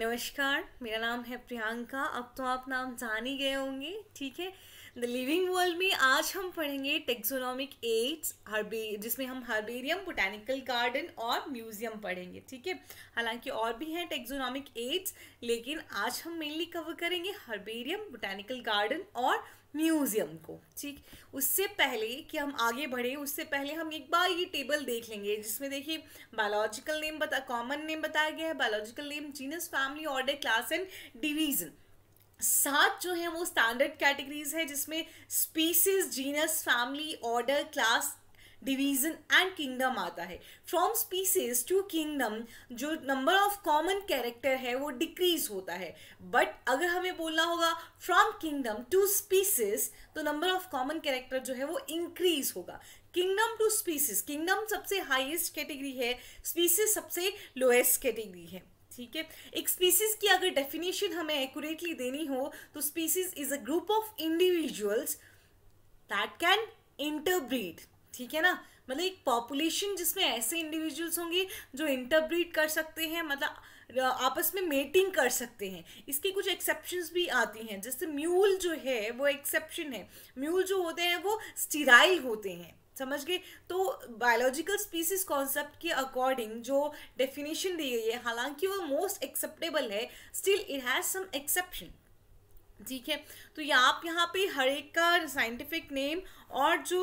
नमस्कार मेरा नाम है प्रियंका अब तो आप नाम जान ही गए होंगे ठीक है द लिविंग वर्ल्ड में आज हम पढ़ेंगे टेक्सोनॉमिक एड्स हर्बे जिसमें हम हर्बेरियम बोटैनिकल गार्डन और म्यूजियम पढ़ेंगे ठीक है हालांकि और भी हैं टेक्सोनॉमिक एड्स लेकिन आज हम मेनली कवर करेंगे हर्बेरियम बोटैनिकल गार्डन और म्यूज़ियम को ठीक उससे पहले कि हम आगे बढ़े उससे पहले हम एक बार ये टेबल देख लेंगे जिसमें देखिए बायोलॉजिकल नेम बता कॉमन नेम बताया गया है biological name genus family order class and division सात जो है वो स्टैंडर्ड कैटेगरीज है जिसमें species genus family order class division and kingdom आता है फ्रॉम स्पीसीज टू किंगडम जो नंबर ऑफ कॉमन कैरेक्टर है वो डिक्रीज होता है बट अगर हमें बोलना होगा फ्रॉम किंगडम टू स्पीसीज तो नंबर ऑफ कॉमन कैरेक्टर जो है वो इंक्रीज होगा किंगडम टू स्पीसीज किंगडम सबसे हाइएस्ट कैटेगरी है स्पीसीज सबसे लोएस्ट कैटेगरी है ठीक है एक स्पीसीज की अगर डेफिनेशन हमें एक्यूरेटली देनी हो तो species is a group of individuals that can interbreed ठीक है ना मतलब एक पॉपुलेशन जिसमें ऐसे इंडिविजुअल्स होंगे जो इंटरब्रीड कर सकते हैं मतलब आपस में मेटिंग कर सकते हैं इसकी कुछ एक्सेप्शंस भी आती हैं जैसे म्यूल जो है वो एक्सेप्शन है म्यूल जो होते हैं वो स्टिराइल होते हैं समझ गए तो बायोलॉजिकल स्पीसीज कॉन्सेप्ट के अकॉर्डिंग जो डेफिनेशन दी गई है हालांकि वो मोस्ट एक्सेप्टेबल है still it has some exception ठीक है तो ये आप यहाँ पे हर एक का साइंटिफिक नेम और जो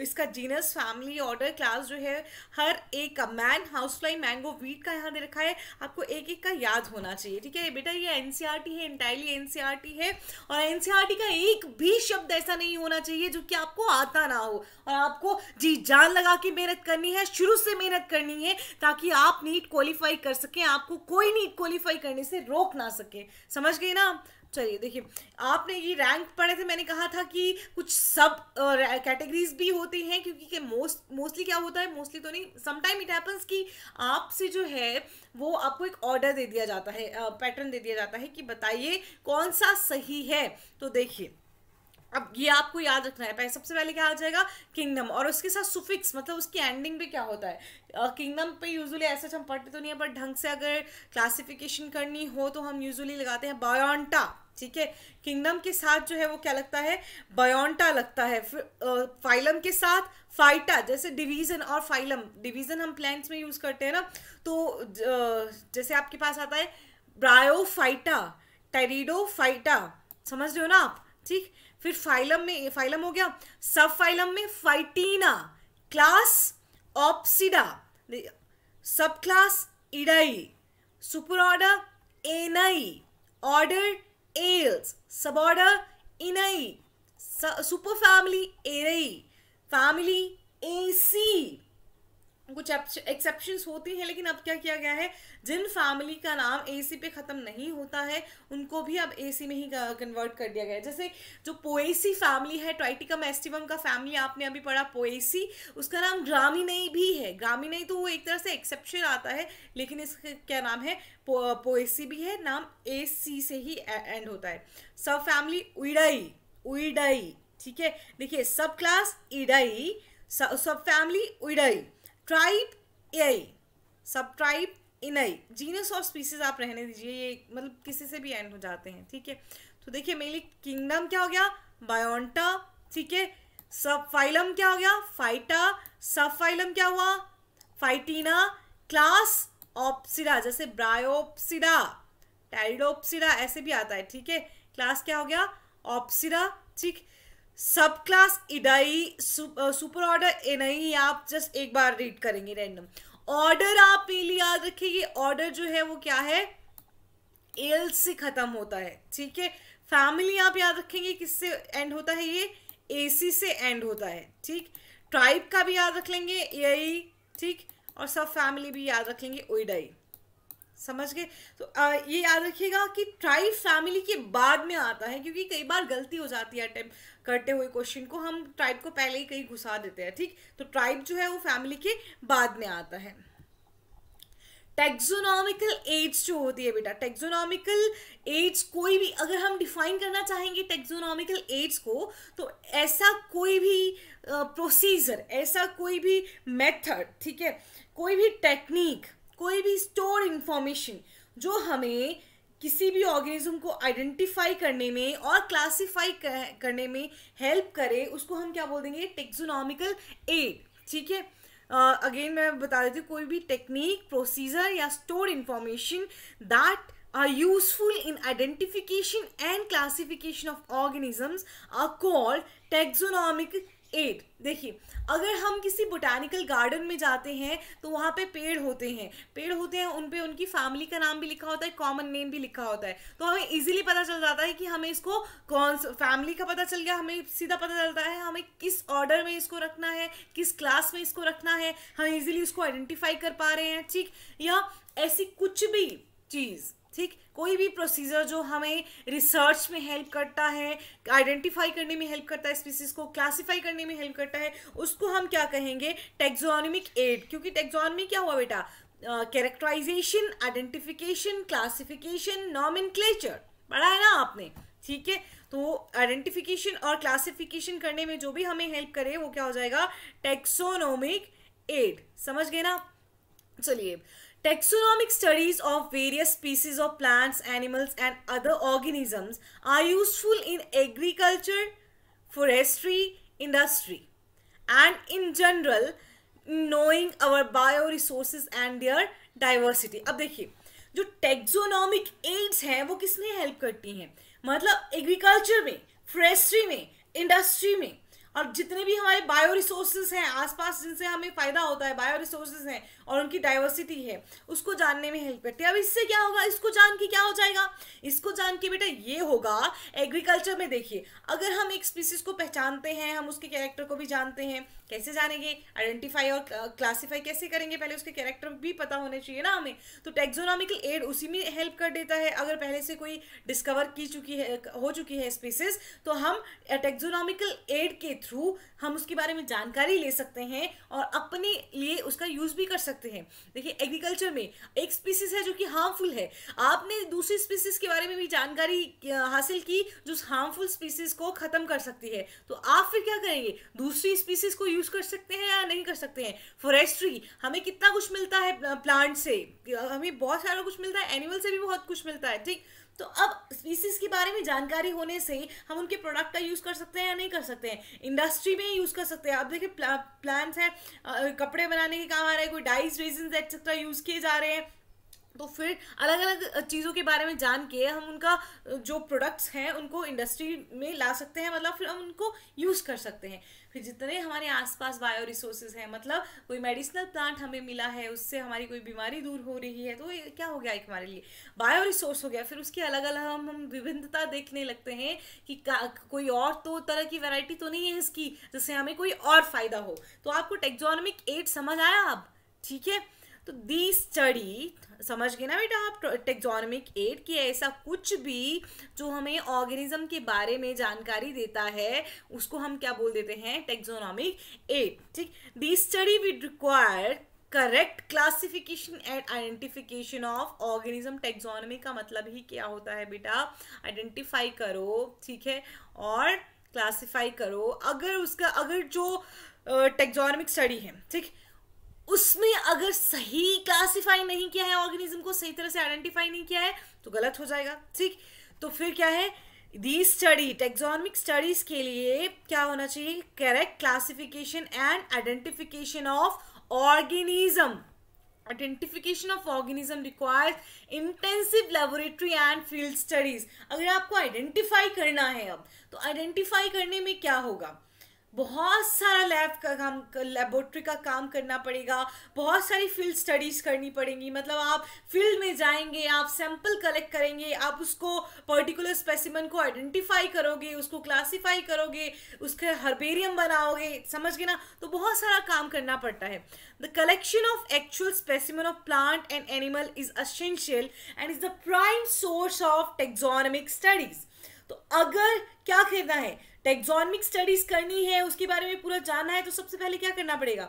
इसका जीनस फैमिली ऑर्डर क्लास जो है हर एक का man house fly mango wheat का यहाँ दे रखा है आपको एक एक का याद होना चाहिए ठीक है बेटा ये एन e है इंटायरली एन e है और एन e का एक भी शब्द ऐसा नहीं होना चाहिए जो कि आपको आता ना हो और आपको जी जान लगा के मेहनत करनी है शुरू से मेहनत करनी है ताकि आप नीट क्वालिफाई कर सकें आपको कोई नीट क्वालिफाई करने से रोक ना सके समझ गए ना चलिए देखिए आपने ये रैंक पढ़े थे मैंने कहा था कि कुछ सब कैटेगरीज uh, भी होती हैं क्योंकि मोस्ट मोस्टली क्या होता है मोस्टली तो नहीं समटाइम इट हैपन्स कि आपसे जो है वो आपको एक ऑर्डर दे दिया जाता है पैटर्न uh, दे दिया जाता है कि बताइए कौन सा सही है तो देखिए अब ये आपको याद रखना है पहले सबसे पहले क्या आ जाएगा किंगडम और उसके साथ सुफिक्स मतलब उसकी एंडिंग पे क्या होता है किंगडम uh, पे यूजुअली ऐसा तो हम पढ़ते तो नहीं है बट ढंग से अगर क्लासिफिकेशन करनी हो तो हम यूजुअली लगाते हैं बायोन्टा ठीक है किंगडम के साथ जो है वो क्या लगता है बायोन्टा लगता है फाइलम के साथ फाइटा जैसे डिवीजन और फाइलम डिवीजन हम प्लान्स में यूज़ करते हैं ना तो जैसे आपके पास आता है ब्रायोफाइटा टेरिडोफाइटा समझ रहे हो ना आप ठीक फिर फाइलम में फाइलम हो गया सब फाइलम में phytina class opsida sub class idae super order anae order ales sub order ineae super family arae family aceae कुछ एक्सेप्शन होती हैं लेकिन अब क्या किया गया है जिन फैमिली का नाम ए सी पे ख़त्म नहीं होता है उनको भी अब ए सी में ही कन्वर्ट कर दिया गया है जैसे जो पोएसी फैमिली है ट्राइटिकम एस्टिवम का फैमिली आपने अभी पढ़ा पोएसी उसका नाम ग्रामीणई भी है ग्रामीणई तो वो एक तरह से एक्सेप्शन आता है लेकिन इसका क्या नाम है पो, पोएसी भी है नाम ए सी से ही एंड होता है सब फैमिली उइडाई उइडाई ठीक है देखिए sub class idae sub family oideae tribe a tribe inae genus और स्पीसीज आप रहने दीजिए ये मतलब किसी से भी एंड हो जाते हैं ठीक है तो देखिए मेनली किंगडम क्या हो गया बायोन्टा ठीक है सब फाइलम क्या हो गया फाइटा सब फाइलम क्या हुआ फाइटीना क्लास ऑप्सिडा जैसे ब्रायोप्सिडा टैरिडोप्सिडा ऐसे भी आता है ठीक है क्लास क्या हो गया ऑप्सिडा ठीक सब क्लास इडाई सुपर ऑर्डर नहीं आप जस्ट एक बार रीड करेंगे रैंडम ऑर्डर आप मेनली याद रखिए ऑर्डर जो है वो क्या है एल से खत्म होता है ठीक है फैमिली आप याद रखेंगे किससे एंड होता है ये एसी से एंड होता है ठीक ट्राइब का भी याद रख लेंगे ए ठीक और सब फैमिली भी याद रखेंगे ओडाई समझ गए तो आ, ये याद रखिएगा कि ट्राई फैमिली के बाद में आता है क्योंकि कई बार गलती हो जाती है अटैम्प करते हुए क्वेश्चन को हम ट्राइब को पहले ही कहीं घुसा देते हैं ठीक तो ट्राइब जो है वो फैमिली के बाद में आता है टेक्जोनॉमिकल एज जो होती है बेटा टेक्जोनॉमिकल एज कोई भी अगर हम डिफाइन करना चाहेंगे टेक्जोनॉमिकल एज को तो ऐसा कोई भी प्रोसीजर ऐसा कोई भी मेथड ठीक है कोई भी टेक्निक कोई भी स्टोर इन्फॉर्मेशन जो हमें किसी भी ऑर्गेनिज्म को आइडेंटिफाई करने में और क्लासिफाई करने में हेल्प करे उसको हम क्या बोल देंगे टेक्सोनॉमिकल एड ठीक है अगेन मैं बता देती हूँ कोई भी टेक्निक प्रोसीजर या store information that are useful in identification and classification of organisms are called taxonomic aid देखिए अगर हम किसी बोटानिकल गार्डन में जाते हैं तो वहाँ पे पेड़ होते हैं पेड़ होते हैं उन पे उनकी फैमिली का नाम भी लिखा होता है कॉमन नेम भी लिखा होता है तो हमें इजीली पता चल जाता है कि हमें इसको कौन फैमिली का पता चल गया हमें सीधा पता चलता है हमें किस ऑर्डर में इसको रखना है किस क्लास में इसको रखना है हम इजिली उसको आइडेंटिफाई कर पा रहे हैं ठीक या ऐसी कुछ भी चीज़ ठीक कोई भी प्रोसीजर जो हमें रिसर्च में हेल्प करता है आइडेंटिफाई करने में हेल्प करता है स्पीसीज को क्लासीफाई करने में हेल्प करता है उसको हम क्या कहेंगे टेक्जोनमिक एड क्योंकि टेक्जोनमी क्या हुआ बेटा कैरेक्टराइजेशन आइडेंटिफिकेशन क्लासिफिकेशन नॉमिन पढ़ा है ना आपने ठीक है तो आइडेंटिफिकेशन और क्लासिफिकेशन करने में जो भी हमें हेल्प करे वो क्या हो जाएगा टेक्सोनोमिक एड समझ गए ना चलिए Taxonomic studies of various species of plants, animals and other organisms are useful in agriculture, forestry, industry and in general knowing our bio resources and their diversity. अब देखिए जो taxonomic aids हैं वो किस help करती हैं मतलब agriculture में forestry में industry में और जितने भी हमारे बायो रिसोर्सेज हैं आसपास जिनसे हमें फ़ायदा होता है बायो रिसोर्सेज हैं और उनकी डाइवर्सिटी है उसको जानने में हेल्प करती है अब इससे क्या होगा इसको जान के क्या हो जाएगा इसको जान के बेटा ये होगा एग्रीकल्चर में देखिए अगर हम एक स्पीसीज को पहचानते हैं हम उसके कैरेक्टर को भी जानते हैं कैसे जानेंगे आइडेंटिफाई और क्लासीफाई कैसे करेंगे पहले उसके कैरेक्टर भी पता होने चाहिए ना हमें तो टेक्जोनॉमिकल एड उसी में हेल्प कर देता है अगर पहले से कोई डिस्कवर की चुकी है हो चुकी है स्पीसीज तो हम टेक्जोनॉमिकल एड के थ्रू हम उसके बारे में जानकारी ले सकते हैं और अपने लिए उसका यूज़ भी कर सकते सकते हैं देखिए एग्रीकल्चर में एक स्पीसीज है जो कि हार्मफुल है आपने दूसरी स्पीसीज के बारे में भी जानकारी हासिल की जो हार्मफुल स्पीसीज को ख़त्म कर सकती है तो आप फिर क्या करेंगे दूसरी स्पीसीज को यूज़ कर सकते हैं या नहीं कर सकते हैं फॉरेस्ट्री हमें कितना कुछ मिलता है प्लांट से हमें बहुत सारा कुछ मिलता है एनिमल से भी बहुत कुछ मिलता है ठीक तो अब स्पीसीज के बारे में जानकारी होने से हम उनके प्रोडक्ट का यूज़ कर सकते हैं या नहीं कर सकते हैं इंडस्ट्री में यूज़ कर सकते हैं अब देखिए प्ला, प्लांट्स हैं कपड़े बनाने के काम आ रहे हैं कोई डाइस रेजन एक्सेट्रा यूज़ किए जा रहे हैं तो फिर अलग अलग चीज़ों के बारे में जान के हम उनका जो प्रोडक्ट्स हैं उनको इंडस्ट्री में ला सकते हैं मतलब फिर हम उनको यूज़ कर सकते हैं फिर जितने हमारे आसपास बायो रिसोर्सेज हैं मतलब कोई मेडिसिनल प्लांट हमें मिला है उससे हमारी कोई बीमारी दूर हो रही है तो ये क्या हो गया एक हमारे लिए बायो रिसोर्स हो गया फिर उसकी अलग अलग हम हम विभिन्नता देखने लगते हैं कि कोई और तो तरह की वैरायटी तो नहीं है इसकी जिससे हमें कोई और फ़ायदा हो तो आपको टेक्जोनमिक एड समझ आया अब ठीक है तो दी स्टडी समझ गए ना बेटा आप टेक्जोनमिक एड कि ऐसा कुछ भी जो हमें ऑर्गेनिज्म के बारे में जानकारी देता है उसको हम क्या बोल देते हैं टेक्जोनॉमिक एड ठीक the study with require correct classification and identification of organism taxonomy का मतलब ही क्या होता है बेटा आइडेंटिफाई करो ठीक है और क्लासिफाई करो अगर उसका अगर जो टेक्जोनमिक uh, स्टडी है ठीक उसमें अगर सही क्लासीफाई नहीं किया है ऑर्गेनिज्म को सही तरह से आइडेंटिफाई नहीं किया है तो गलत हो जाएगा ठीक तो फिर क्या है दी स्टडी टेक्सोनमिक स्टडीज के लिए क्या होना चाहिए correct classification and identification of organism identification of organism requires intensive laboratory and field studies अगर आपको आइडेंटिफाई करना है अब तो आइडेंटिफाई करने में क्या होगा बहुत सारा लैब का काम लेबोरेटरी का काम करना पड़ेगा बहुत सारी फील्ड स्टडीज़ करनी पड़ेंगी मतलब आप फील्ड में जाएंगे आप सैंपल कलेक्ट करेंगे आप उसको पर्टिकुलर स्पेसिमन को आइडेंटिफाई करोगे उसको क्लासिफाई करोगे उसके हर्बेरियम बनाओगे समझ गए ना तो बहुत सारा काम करना पड़ता है the collection of actual specimen of plant and animal is essential and is the prime source of taxonomic studies तो अगर क्या कहना है टेक्सोनमिक स्टडीज करनी है उसके बारे में पूरा जानना है तो सबसे पहले क्या करना पड़ेगा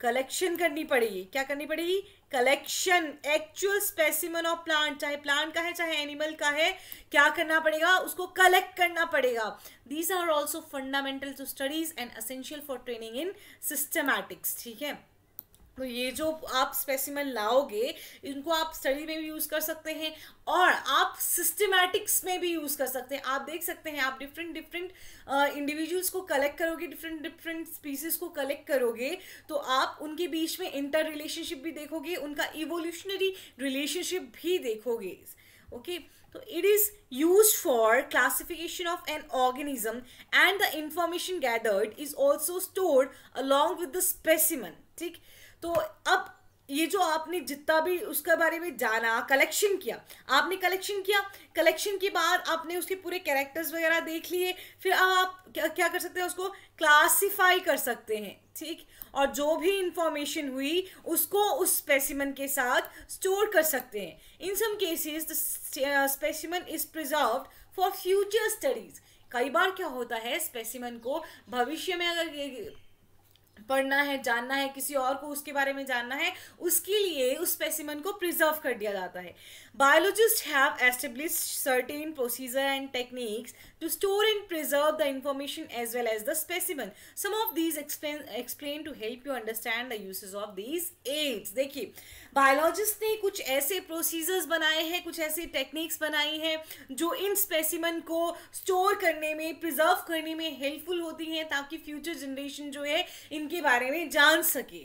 कलेक्शन करनी पड़ेगी क्या करनी पड़ेगी collection actual specimen of plant चाहे प्लांट का है चाहे एनिमल का है क्या करना पड़ेगा उसको कलेक्ट करना पड़ेगा these are also fundamental to studies and essential for training in systematics ठीक है तो ये जो आप स्पेसिमन लाओगे इनको आप स्टडी में भी यूज़ कर सकते हैं और आप सिस्टमैटिक्स में भी यूज़ कर सकते हैं आप देख सकते हैं आप डिफरेंट डिफरेंट इंडिविजुअल्स को कलेक्ट करोगे डिफरेंट डिफरेंट स्पीसीज को कलेक्ट करोगे तो आप उनके बीच में इंटर रिलेशनशिप भी देखोगे उनका इवोल्यूशनरी रिलेशनशिप भी देखोगे ओके तो it is use for classification of an organism and the information gathered is also stored along with the specimen ठीक तो अब ये जो आपने जितना भी उसके बारे में जाना कलेक्शन किया आपने कलेक्शन किया कलेक्शन के बाद आपने उसके पूरे कैरेक्टर्स वगैरह देख लिए फिर अब आप क्या, क्या कर सकते हैं उसको क्लासिफाई कर सकते हैं ठीक और जो भी इंफॉर्मेशन हुई उसको उस स्पेसिमन के साथ स्टोर कर सकते हैं in some cases the specimen is preserve for future studies कई बार क्या होता है स्पेसिमन को भविष्य में अगर पढ़ना है जानना है किसी और को उसके बारे में जानना है उसके लिए उस स्पेसिमन को प्रिजर्व कर दिया जाता है Biologists have established certain procedure and techniques to store and preserve the information as well as the specimen. Some of these explain explain to help you understand the uses of these aids. dekhi biologists ne kuch aise procedures banaye hain kuch aise techniques banayi hain jo in specimen ko store karne mein preserve karne mein helpful hoti hain taki future generation jo hai inke bare mein jaan sake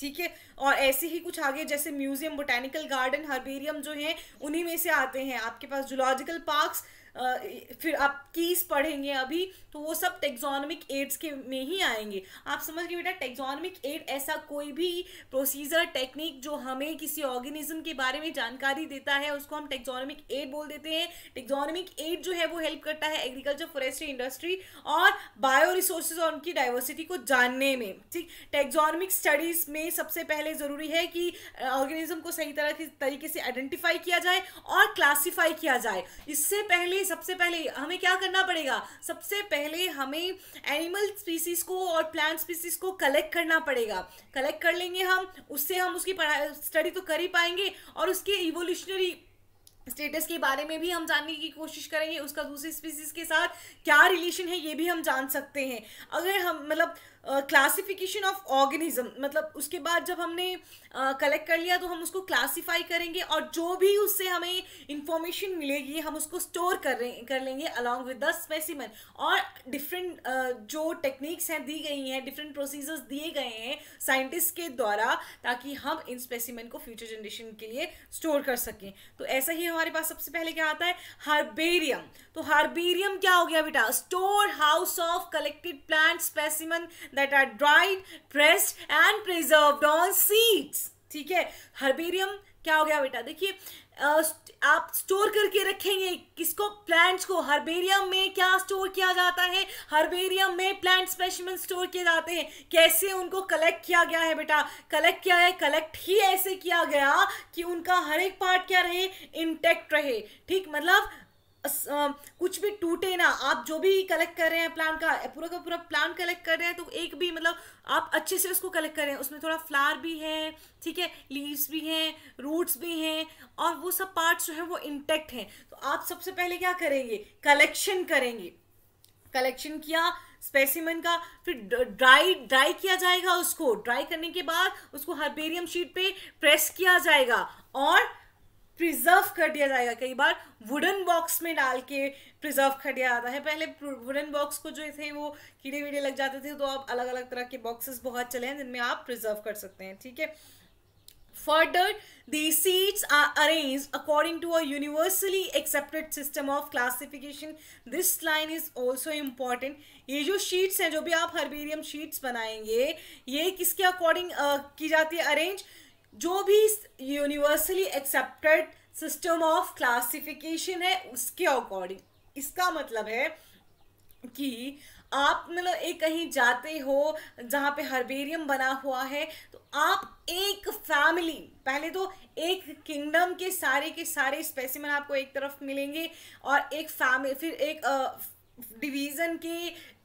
ठीक है और ऐसे ही कुछ आगे जैसे museum botanical garden herbarium जो हैं उन्हीं में से आते हैं आपके पास जूलॉजिकल पार्क्स फिर आप कीस पढ़ेंगे अभी तो वो सब टेक्जोनमिक एड्स के में ही आएंगे आप समझ गए बेटा टेक्जोनमिक एड ऐसा कोई भी प्रोसीजर टेक्निक जो हमें किसी ऑर्गेनिज्म के बारे में जानकारी देता है उसको हम टेक्जोनमिक एड बोल देते हैं टेक्जोनमिक एड जो है वो हेल्प करता है एग्रीकल्चर फॉरेस्ट्री इंडस्ट्री और बायो रिसोर्सेज और उनकी डाइवर्सिटी को जानने में ठीक टेक्जोनमिक स्टडीज में सबसे पहले ज़रूरी है कि ऑर्गेनिज्म को सही तरह के तरीके से आइडेंटिफाई किया जाए और क्लासीफाई किया जाए इससे पहले सबसे पहले हमें क्या करना पड़ेगा सबसे पहले हमें एनिमल स्पीसीज को और प्लांट स्पीसीज को कलेक्ट करना पड़ेगा कलेक्ट कर लेंगे हम उससे हम उसकी पढ़ाई स्टडी तो कर ही पाएंगे और उसके इवोल्यूशनरी स्टेटस के बारे में भी हम जानने की कोशिश करेंगे उसका दूसरी स्पीसीज के साथ क्या रिलेशन है ये भी हम जान सकते हैं अगर हम मतलब क्लासिफिकेशन ऑफ ऑर्गेनिज्म मतलब उसके बाद जब हमने कलेक्ट uh, कर लिया तो हम उसको क्लासिफाई करेंगे और जो भी उससे हमें इंफॉर्मेशन मिलेगी हम उसको स्टोर कर कर लेंगे अलॉन्ग विद द स्पेसिमन और डिफरेंट uh, जो टेक्निक्स हैं दी गई हैं डिफरेंट प्रोसीजर्स दिए गए हैं साइंटिस्ट के द्वारा ताकि हम इन स्पेसिमन को फ्यूचर जनरेशन के लिए स्टोर कर सकें तो ऐसा ही हमारे पास सबसे पहले क्या आता है हार्बेरियम तो हार्बेरियम क्या हो गया बेटा store house of collected plant specimen that are dried, pressed and preserved on seeds. ठीक है हर्बेरियम क्या हो गया बेटा देखिए आप स्टोर करके रखेंगे किसको प्लांट्स को हर्बेरियम में क्या स्टोर किया जाता है हर्बेरियम में प्लांट स्पेसिमेंट स्टोर किए जाते हैं कैसे उनको कलेक्ट किया गया है बेटा कलेक्ट किया है कलेक्ट ही ऐसे किया गया कि उनका हर एक पार्ट क्या रहे इंटेक्ट रहे ठीक मतलब कुछ भी टूटे ना आप जो भी कलेक्ट कर रहे हैं प्लान का पूरा का पूरा प्लांट कलेक्ट कर रहे हैं तो एक भी मतलब आप अच्छे से उसको कलेक्ट कर रहे हैं उसमें थोड़ा फ्लावर भी है ठीक है लीव्स भी हैं रूट्स भी हैं और वो सब पार्ट्स जो है वो इंटेक्ट हैं तो आप सबसे पहले क्या करेंगे कलेक्शन करेंगे कलेक्शन किया स्पेसिमन का फिर ड्राई ड्राई किया जाएगा उसको ड्राई करने के बाद उसको हर्बेरियम शीट पे प्रेस किया जाएगा और प्रिजर्व कर दिया जाएगा कई बार वुडन बॉक्स में डाल के प्रिजर्व कर दिया जाता है पहले वुडन बॉक्स को जो थे वो कीड़े वीड़े लग जाते थे तो आप अलग अलग तरह के बॉक्सेस बहुत चले हैं जिनमें आप प्रिजर्व कर सकते हैं ठीक है further the sheets are arrange according to a universally accepted system of classification this line is also important ये जो शीट्स हैं जो भी आप हर्बेरियम शीट्स बनाएंगे ये किसके अकॉर्डिंग uh, की जाती है अरेंज जो भी universally accepted system of classification है उसके अकॉर्डिंग इसका मतलब है कि आप मतलब एक कहीं जाते हो जहाँ पे हर्बेरियम बना हुआ है तो आप एक फैमिली पहले तो एक किंगडम के सारे के सारे स्पेसिमन आपको एक तरफ मिलेंगे और एक फैमिली फिर एक डिवीज़न के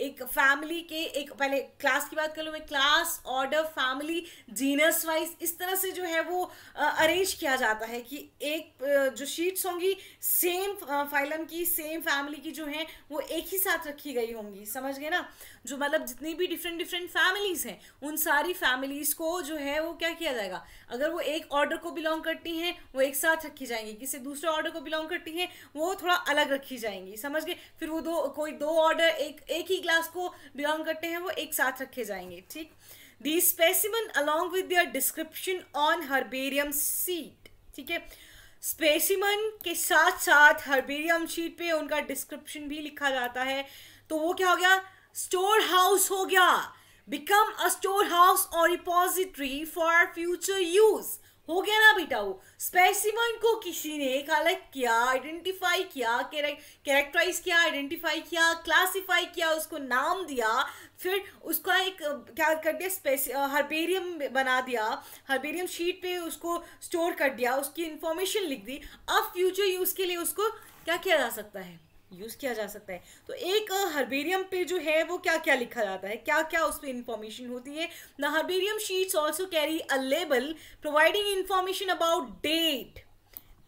एक फैमिली के एक पहले क्लास की बात कर लूँ मैं class order family genus wise इस तरह से जो है वो अरेंज किया जाता है कि एक जो शीट्स होंगी सेम फाइलम की सेम फैमिली की जो हैं वो एक ही साथ रखी गई होंगी समझ गए ना जो मतलब जितनी भी डिफरेंट डिफरेंट फैमिलीज़ हैं उन सारी फैमिलीज़ को जो है वो क्या किया जाएगा अगर वो एक ऑर्डर को बिलोंग करती हैं वो एक साथ रखी जाएंगी किसी दूसरे ऑर्डर को बिलोंग करती हैं वो थोड़ा अलग रखी जाएंगी समझ गए फिर वो दो कोई दो ऑर्डर एक एक ही क्लास को बिलोंग करते हैं वो एक साथ रखे जाएंगे ठीक the specimen along with their description on herbarium sheet ठीक है स्पेसिमन के साथ साथ हर्बेरियम शीट पे उनका डिस्क्रिप्शन भी लिखा जाता है तो वो क्या हो गया स्टोर हाउस हो गया बिकम अ स्टोर हाउस और रिपोजिटरी फॉर फ्यूचर यूज़ हो गया ना बेटा वो स्पेसिमन को किसी ने कलेक्ट किया आइडेंटिफाई किया कैरेक्टराइज किया आइडेंटिफाई किया क्लासिफाई किया उसको नाम दिया फिर उसका एक क्या कर दिया स्पेस हर्बेरियम बना दिया हर्बेरियम शीट पे उसको स्टोर कर दिया उसकी इंफॉर्मेशन लिख दी अब फ्यूचर यूज़ के लिए उसको क्या किया जा सकता है यूज़ किया जा सकता है तो एक हर्बेरियम पे जो है वो क्या क्या लिखा जाता है क्या क्या उस पर इंफॉर्मेशन होती है the herbarium sheets also carry a label providing information about date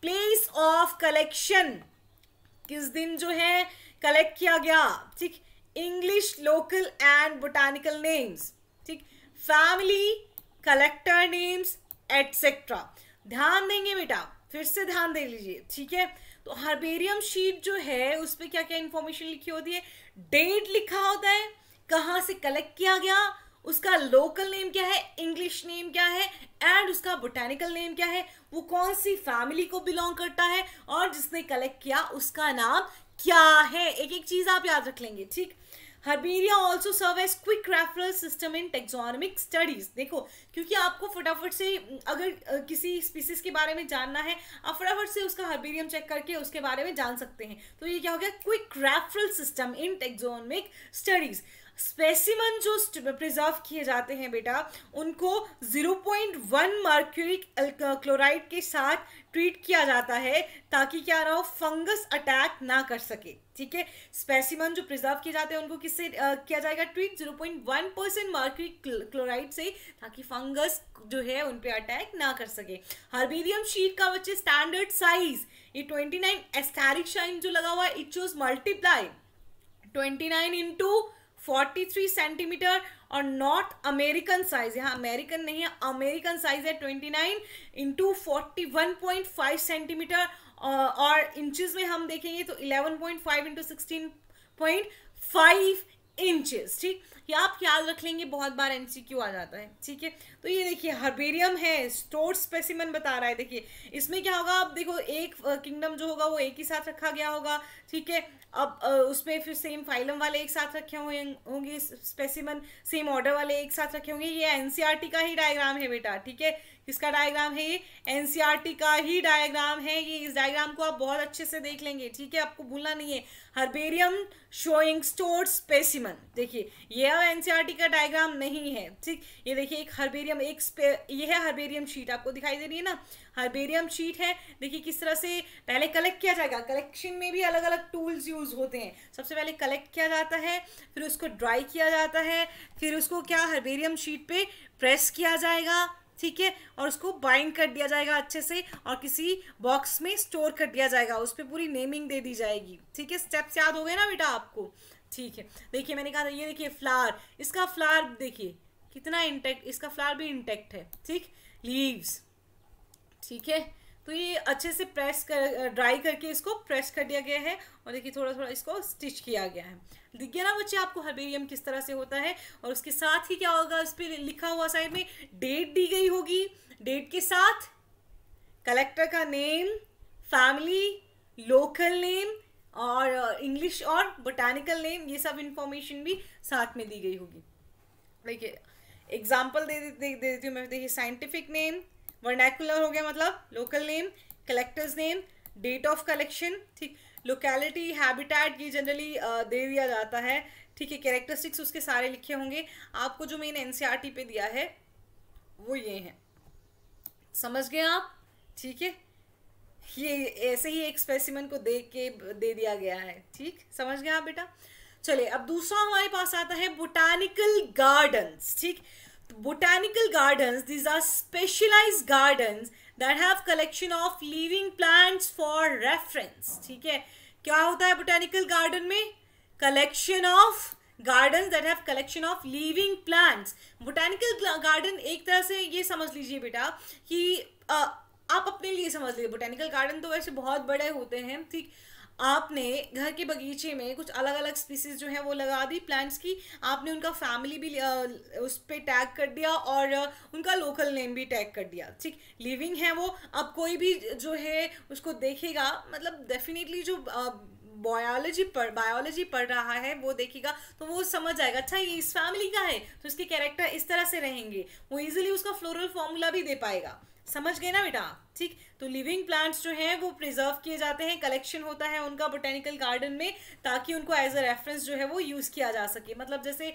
place of collection किस दिन जो है कलेक्ट किया गया ठीक English local and botanical names ठीक फैमिली कलेक्टर नेम्स एटसेट्रा ध्यान देंगे बेटा फिर से ध्यान दे लीजिए ठीक है तो हार्बेरियम शीट जो है उस पर क्या क्या इंफॉर्मेशन लिखी होती है डेट लिखा होता है कहाँ से कलेक्ट किया गया उसका लोकल नेम क्या है इंग्लिश नेम क्या है एंड उसका बोटेनिकल नेम क्या है वो कौन सी फैमिली को बिलोंग करता है और जिसने कलेक्ट किया उसका नाम क्या है एक एक चीज़ आप याद रख लेंगे ठीक herbaria also serve as quick referral system in taxonomic studies देखो क्योंकि आपको फटाफट से अगर किसी स्पीसीज के बारे में जानना है आप फटाफट से उसका हर्बेरियम चेक करके उसके बारे में जान सकते हैं तो ये क्या हो गया quick referral system in taxonomic studies specimen जो प्रिजर्व किए जाते हैं बेटा उनको 0.1 पॉइंट मार्क्यूरिक क्लोराइड के साथ ट्रीट किया जाता है ताकि क्या रहा हो फंगस अटैक ना कर सके ठीक है स्पेसिमन जो प्रिजर्व किए जाते हैं उनको किससे किया जाएगा treat 0.1 point percent mercuric chloride से ताकि फंगस जो है उन पर अटैक ना कर सके हर्बेरियम शीट का बच्चे स्टैंडर्ड साइज ये 29 एस्टेरिक शाइन जो लगा हुआ है it shows multiply 29 into forty three centimetre और नॉर्थ अमेरिकन साइज यहाँ अमेरिकन नहीं है अमेरिकन साइज है twenty nine into forty one point five centimetre और इंचज में हम देखेंगे तो eleven point five into sixteen point five inches ठीक ये आप याद रख लेंगे बहुत बार एम आ जाता है ठीक है तो ये देखिए हर्बेरियम है स्टोर स्पेसिमन बता रहा है देखिए इसमें क्या होगा आप देखो एक किंगडम जो होगा वो एक ही साथ रखा गया होगा ठीक है अब उसमें फिर सेम फाइलम वाले एक साथ रखे हुए होंगे स्पेसिमन सेम ऑर्डर वाले एक साथ रखे होंगे ये एनसीआरटी e का ही डायग्राम है बेटा ठीक है किसका डायग्राम है ये एनसीईआरटी e का ही डायग्राम है ये इस डायग्राम को आप बहुत अच्छे से देख लेंगे ठीक है आपको भूलना नहीं है हर्बेरियम शोइंग स्टोर स्पेसिमन देखिए ये अब एनसीईआरटी का डायग्राम नहीं है ठीक ये देखिए एक हर्बेरियम एक ये है हर्बेरियम शीट आपको दिखाई दे रही है ना हर्बेरियम शीट है देखिए किस तरह से पहले कलेक्ट किया जाएगा कलेक्शन में भी अलग अलग टूल्स यूज होते हैं सबसे पहले कलेक्ट किया जाता है फिर उसको ड्राई किया जाता है फिर उसको क्या हर्बेरियम शीट पे प्रेस किया जाएगा ठीक है और उसको बाइंड कर दिया जाएगा अच्छे से और किसी बॉक्स में स्टोर कर दिया जाएगा उस पर पूरी नेमिंग दे दी जाएगी ठीक है स्टेप्स याद हो गए ना बेटा आपको ठीक है देखिए मैंने कहा था ये देखिए फ्लावर इसका फ्लावर देखिए कितना इंटेक्ट इसका फ्लावर भी इंटेक्ट है ठीक लीव्स ठीक है तो ये अच्छे से प्रेस कर ड्राई करके इसको प्रेस कर दिया गया है और देखिए थोड़ा थोड़ा इसको स्टिच किया गया है दिख गया ना बच्चे आपको हर्बेरियम किस तरह से होता है और उसके साथ ही क्या होगा उस पर लिखा हुआ साइड में डेट दी गई होगी डेट के साथ कलेक्टर का नेम फैमिली लोकल नेम और इंग्लिश और बोटानिकल नेम ये सब इंफॉर्मेशन भी साथ में दी गई होगी देखिए एग्जाम्पल दे देती हूँ मैं देखिए साइंटिफिक नेम वर्नैकुलर हो गया मतलब local name collectors name date of collection ठीक लोकेलिटी हैबिटेट ये जनरली दे दिया जाता है ठीक है कैरेक्टरिस्टिक्स उसके सारे लिखे होंगे आपको जो मैंने एन e पे दिया है वो ये हैं समझ गए आप ठीक है ये ऐसे ही एक स्पेसिमन को दे के दे दिया गया है ठीक समझ गए आप बेटा चलिए अब दूसरा हमारे पास आता है बोटानिकल गार्डन्स ठीक botanical gardens these are specialized gardens that have collection of living plants for reference theek hai kya hota hai botanical garden mein collection of gardens that have collection of living plants botanical garden एक तरह से ये समझ लीजिए बेटा कि आ, आप अपने लिए समझ लीजिए बोटेनिकल गार्डन तो वैसे बहुत बड़े होते हैं ठीक आपने घर के बगीचे में कुछ अलग अलग स्पीसीज जो है वो लगा दी प्लांट्स की आपने उनका फैमिली भी उस पर टैग कर दिया और उनका लोकल नेम भी टैग कर दिया ठीक लिविंग है वो अब कोई भी जो है उसको देखेगा मतलब डेफिनेटली जो बायोलॉजी पढ़ बायोलॉजी पढ़ रहा है वो देखेगा तो वो समझ आएगा अच्छा ये इस फैमिली का है तो इसके कैरेक्टर इस तरह से रहेंगे वो इजीली उसका फ्लोरल फॉर्मूला भी दे पाएगा समझ गए ना बेटा ठीक तो लिविंग प्लांट्स जो हैं वो प्रिजर्व किए जाते हैं कलेक्शन होता है उनका बोटेनिकल गार्डन में ताकि उनको एज अ रेफरेंस जो है वो यूज़ किया जा सके मतलब जैसे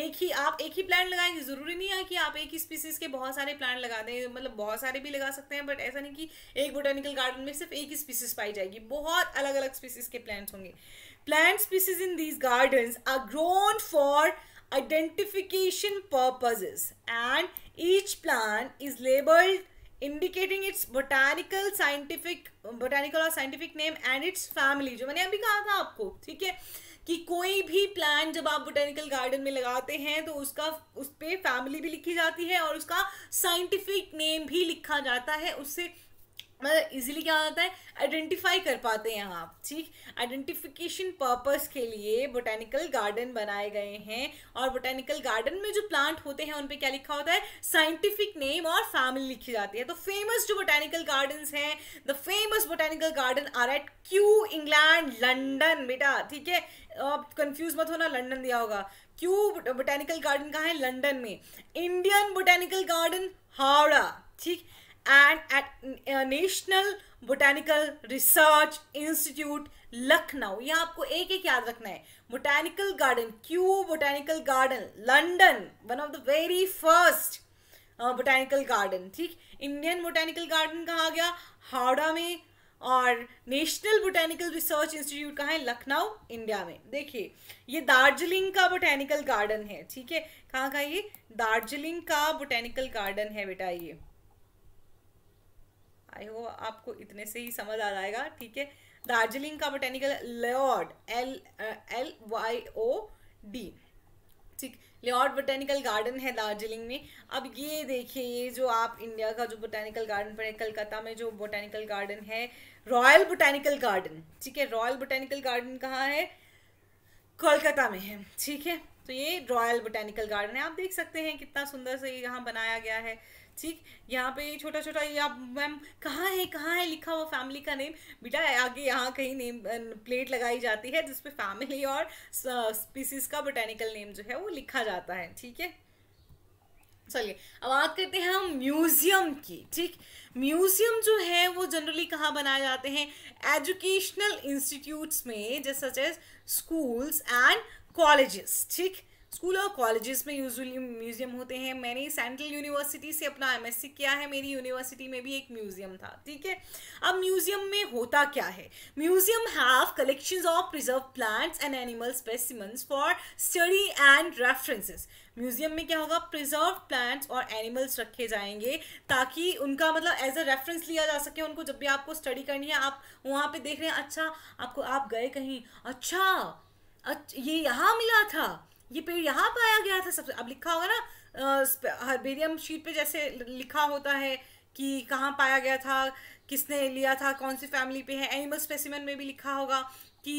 एक ही आप एक ही प्लांट लगाएंगे ज़रूरी नहीं है कि आप एक ही स्पीसीज़ के बहुत सारे प्लांट लगा दें मतलब बहुत सारे भी लगा सकते हैं बट ऐसा नहीं कि एक बोटेनिकल गार्डन में सिर्फ एक ही स्पीसीज़ पाई जाएगी बहुत अलग अलग स्पीसीज़ के प्लांट्स होंगे plant species in these gardens are grown for identification purposes and each plant is labelled indicating its botanical scientific botanical और scientific name and its family जो मैंने अभी कहा था आपको ठीक है कि कोई भी प्लांट जब आप बोटानिकल गार्डन में लगाते हैं तो उसका उस पर फैमिली भी लिखी जाती है और उसका साइंटिफिक नेम भी लिखा जाता है उससे मतलब इजीली क्या होता है आइडेंटिफाई कर पाते हैं आप ठीक आइडेंटिफिकेशन पर्पस के लिए बोटेनिकल गार्डन बनाए गए हैं और बोटेनिकल गार्डन में जो प्लांट होते हैं उन पे क्या लिखा होता है साइंटिफिक नेम और फैमिली लिखी जाती है तो फेमस जो बोटेनिकल गार्डन्स हैं the famous botanical garden are at Kew England London बेटा ठीक है आप कंफ्यूज मत होना लंडन दिया होगा क्यू बोटेनिकल गार्डन कहाँ है लंडन में इंडियन बोटेनिकल गार्डन हावड़ा ठीक and at National Botanical Research Institute Lucknow ये आपको एक एक याद रखना है botanical garden Kew botanical garden London one of the very first botanical garden ठीक इंडियन बोटैनिकल गार्डन कहा गया हावड़ा में और नेशनल बोटैनिकल रिसर्च इंस्टीट्यूट कहाँ है लखनऊ इंडिया में देखिए ये दार्जिलिंग का बोटैनिकल गार्डन है ठीक है कहाँ का ये दार्जिलिंग का बोटैनिकल गार्डन है बेटा ये आई होप आपको इतने से ही समझ आ जाएगा ठीक है दार्जिलिंग का botanical Lloyd L L Y O D ठीक लेड बोटेनिकल गार्डन है दार्जिलिंग में अब ये देखिए ये जो आप इंडिया का जो बोटेनिकल गार्डन पर है कलकत्ता में जो बोटेनिकल गार्डन है रॉयल बोटेनिकल गार्डन ठीक है रॉयल बोटेनिकल गार्डन कहाँ है कोलकाता में है ठीक है तो ये रॉयल बोटेनिकल गार्डन है आप देख सकते हैं कितना सुंदर से यहाँ बनाया गया है ठीक यहाँ पे छोटा छोटा ये आप मैम कहाँ है कहाँ है लिखा हुआ फैमिली का नेम बेटा आगे यहाँ कहीं नेम प्लेट लगाई जाती है जिसपे फैमिली और स्पीसीज का बोटेनिकल नेम जो है वो लिखा जाता है ठीक है चलिए अब बात करते हैं हम म्यूजियम की ठीक म्यूजियम जो है वो जनरली कहाँ बनाए जाते हैं एजुकेशनल इंस्टीट्यूट्स में जैसे such as schools and colleges ठीक स्कूल और कॉलेजेस में यूजुअली म्यूजियम होते हैं मैंने सेंट्रल यूनिवर्सिटी से अपना एमएससी किया है मेरी यूनिवर्सिटी में भी एक म्यूजियम था ठीक है अब म्यूजियम में होता क्या है museum have collections of preserve plants and animal specimens for study and references museum में क्या होगा प्रिजर्व प्लांट्स और एनिमल्स रखे जाएंगे ताकि उनका मतलब एज अ रेफरेंस लिया जा सके उनको जब भी आपको स्टडी करनी है आप वहाँ पे देख रहे हैं अच्छा आपको आप गए कहीं अच्छा, अच्छा ये यहाँ मिला था ये पेड़ यहाँ पाया गया था सबसे अब लिखा होगा ना हर्बेरियम शीट पे जैसे लिखा होता है कि कहाँ पाया गया था किसने लिया था कौन सी फैमिली पे है एनिमल स्पेसिमन में भी लिखा होगा कि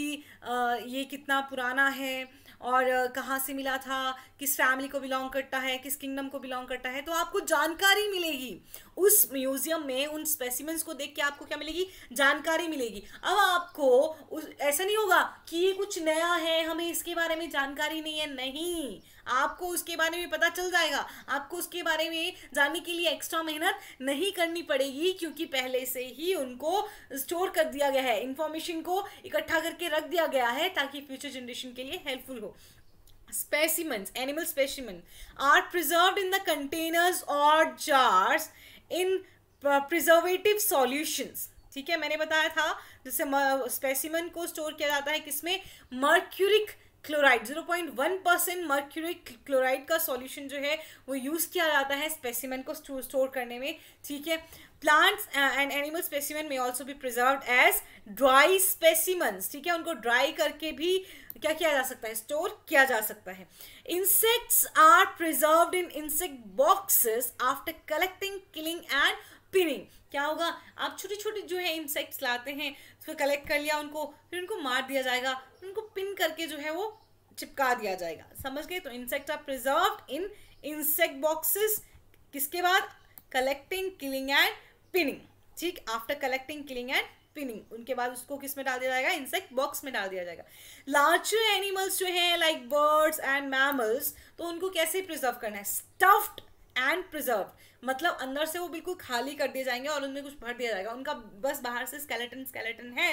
ये कितना पुराना है और कहाँ से मिला था किस फैमिली को बिलोंग करता है किस किंगडम को बिलोंग करता है तो आपको जानकारी मिलेगी उस म्यूजियम में उन स्पेसिमेंट्स को देख के आपको क्या मिलेगी जानकारी मिलेगी अब आपको ऐसा नहीं होगा कि ये कुछ नया है हमें इसके बारे में जानकारी नहीं है नहीं आपको उसके बारे में पता चल जाएगा आपको उसके बारे में जानने के लिए एक्स्ट्रा मेहनत नहीं करनी पड़ेगी क्योंकि पहले से ही उनको स्टोर कर दिया गया है इंफॉर्मेशन को इकट्ठा करके रख दिया गया है ताकि फ्यूचर जनरेशन के लिए हेल्पफुल हो specimens animal specimen are preserve in the containers और जार्स इन प्रिजर्वेटिव सॉल्यूशंस ठीक है मैंने बताया था जैसे स्पेसिमन को स्टोर किया जाता है किसमें mercuric chloride 0.1 percent mercury chloride का सॉल्यूशन जो है वो यूज़ किया जाता है स्पेसिमेन को स्टोर करने में ठीक है प्लांट्स एंड एनिमल स्पेसिमेन में ऑल्सो भी प्रिजर्व एज ड्राई स्पेसिमन्स ठीक है उनको ड्राई करके भी क्या किया जा सकता है स्टोर किया जा सकता है insects are preserve in insect boxes after collecting killing and pinning क्या होगा आप छोटे छोटे जो है इंसेक्ट्स लाते हैं उसको कलेक्ट कर लिया उनको फिर उनको मार दिया जाएगा उनको पिन करके जो है वो चिपका दिया जाएगा समझ गए तो insect are preserve in insect boxes किसके बाद कलेक्टिंग किलिंग एंड पिनिंग ठीक after collecting killing and pinning उनके बाद उसको किस में डाल दिया जाएगा इंसेक्ट बॉक्स में डाल दिया जाएगा लार्जर एनिमल्स जो हैं लाइक बर्ड्स एंड मैमल्स तो उनको कैसे प्रिजर्व करना है स्टफ्ड एंड प्रिजर्व मतलब अंदर से वो बिल्कुल खाली कर दिए जाएंगे और उनमें कुछ भर दिया जाएगा उनका बस बाहर से स्केलेटन स्केलेटन है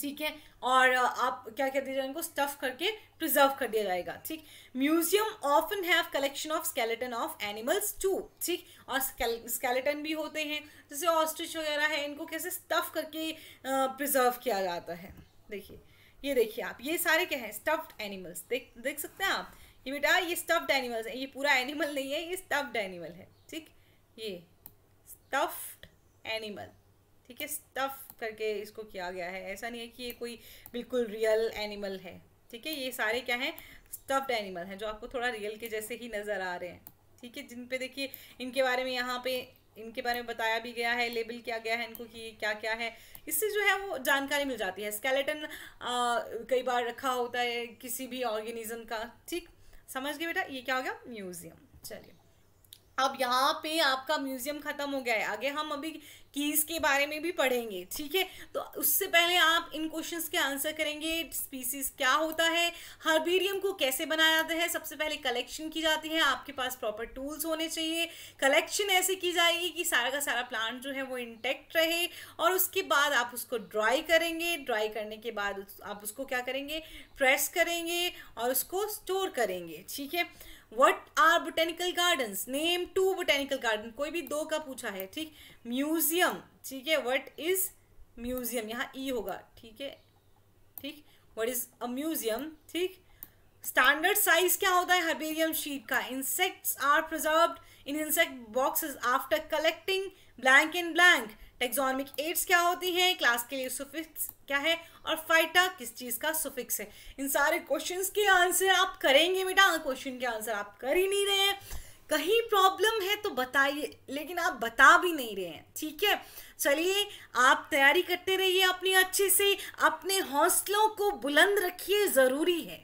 ठीक है और आप क्या कह दीजिएगा उनको स्टफ करके प्रिजर्व कर दिया जाएगा ठीक museum often have collection of skeleton of animals too ठीक और स्केलेटन भी होते हैं जैसे ऑस्ट्रिच वगैरह है इनको कैसे स्टफ करके प्रिजर्व किया जाता है देखिए ये देखिए आप ये सारे क्या है स्टफ्ड एनिमल्स देख देख सकते हैं आप ये बेटा ये स्टफ्ड एनिमल्स है ये पूरा एनिमल नहीं है ये स्टफ्ड एनिमल है बेसिक ये स्टफ्ड एनिमल ठीक है स्टफ करके इसको किया गया है ऐसा नहीं है कि ये कोई बिल्कुल रियल एनिमल है ठीक है ये सारे क्या हैं स्टफ्ड एनिमल हैं जो आपको थोड़ा रियल के जैसे ही नज़र आ रहे हैं ठीक है जिन पे देखिए इनके बारे में यहाँ पे इनके बारे में बताया भी गया है लेबल किया गया है इनको कि ये क्या क्या है इससे जो है वो जानकारी मिल जाती है स्केलेटन कई बार रखा होता है किसी भी ऑर्गेनिज्म का ठीक समझ गए बेटा ये क्या हो गया म्यूज़ियम चलिए अब यहाँ पे आपका म्यूजियम ख़त्म हो गया है आगे हम अभी कीज़ के बारे में भी पढ़ेंगे ठीक है तो उससे पहले आप इन क्वेश्चंस के आंसर करेंगे स्पीसीज क्या होता है हर्बेरियम को कैसे बनाया जाता है सबसे पहले कलेक्शन की जाती है आपके पास प्रॉपर टूल्स होने चाहिए कलेक्शन ऐसे की जाएगी कि सारा का सारा प्लांट जो है वो इंटेक्ट रहे और उसके बाद आप उसको ड्राई करेंगे ड्राई करने के बाद आप उसको क्या करेंगे प्रेस करेंगे और उसको स्टोर करेंगे ठीक है what are botanical garden name two botanical garden कोई भी दो का पूछा है ठीक म्यूजियम ठीक है वट इज म्यूजियम यहाँ ई e होगा ठीक है ठीक वट इज अ म्यूजियम ठीक स्टैंडर्ड साइज क्या होता है हर्बेरियम शीट का insects are preserve in insect boxes after collecting blank in blank taxonomic aids क्या होती हैं क्लास के लिए सुफिक्स क्या है और फाइटा किस चीज़ का सुफिक्स है इन सारे क्वेश्चंस के आंसर आप करेंगे बेटा क्वेश्चन के आंसर आप कर ही नहीं रहे हैं कहीं प्रॉब्लम है तो बताइए लेकिन आप बता भी नहीं रहे हैं ठीक है चलिए आप तैयारी करते रहिए अपनी अच्छे से अपने हौसलों को बुलंद रखिए ज़रूरी है